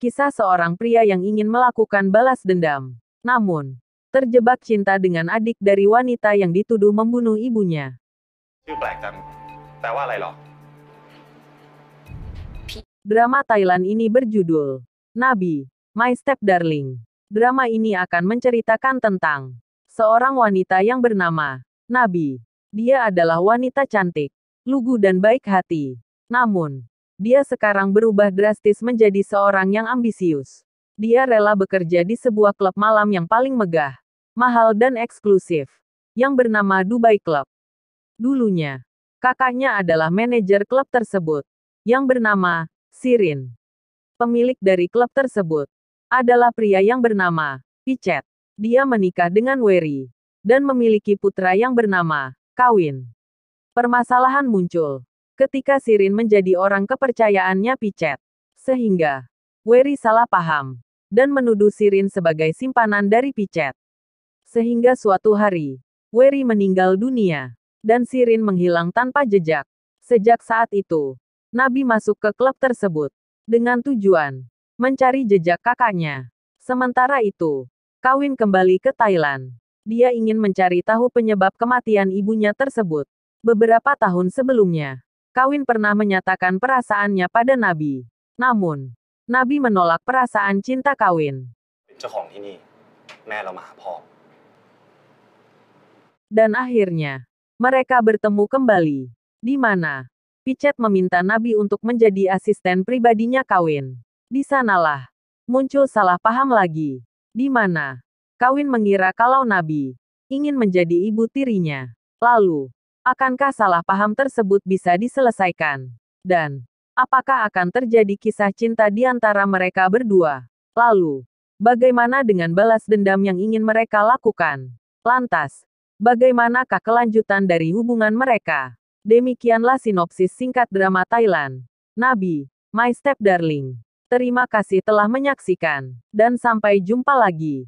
Kisah seorang pria yang ingin melakukan balas dendam. Namun, terjebak cinta dengan adik dari wanita yang dituduh membunuh ibunya. Drama Thailand ini berjudul Nabi, My Step Darling. Drama ini akan menceritakan tentang seorang wanita yang bernama Nabi. Dia adalah wanita cantik, lugu dan baik hati. Namun, dia sekarang berubah drastis menjadi seorang yang ambisius. Dia rela bekerja di sebuah klub malam yang paling megah, mahal dan eksklusif, yang bernama Dubai Club. Dulunya, kakaknya adalah manajer klub tersebut, yang bernama Sirin. Pemilik dari klub tersebut adalah pria yang bernama Pichet. Dia menikah dengan Weri dan memiliki putra yang bernama Kawin. Permasalahan muncul ketika Sirin menjadi orang kepercayaannya Picet. Sehingga, Weri salah paham, dan menuduh Sirin sebagai simpanan dari Picet. Sehingga suatu hari, Weri meninggal dunia, dan Sirin menghilang tanpa jejak. Sejak saat itu, Nabi masuk ke klub tersebut, dengan tujuan, mencari jejak kakaknya. Sementara itu, Kawin kembali ke Thailand. Dia ingin mencari tahu penyebab kematian ibunya tersebut. Beberapa tahun sebelumnya, Kawin pernah menyatakan perasaannya pada Nabi. Namun, Nabi menolak perasaan cinta kawin. Dan akhirnya, mereka bertemu kembali. Di mana, Pichet meminta Nabi untuk menjadi asisten pribadinya kawin. Di sanalah, muncul salah paham lagi. Di mana, kawin mengira kalau Nabi ingin menjadi ibu tirinya. Lalu, Akankah salah paham tersebut bisa diselesaikan? Dan, apakah akan terjadi kisah cinta di antara mereka berdua? Lalu, bagaimana dengan balas dendam yang ingin mereka lakukan? Lantas, bagaimanakah kelanjutan dari hubungan mereka? Demikianlah sinopsis singkat drama Thailand. Nabi, My Step Darling. Terima kasih telah menyaksikan, dan sampai jumpa lagi.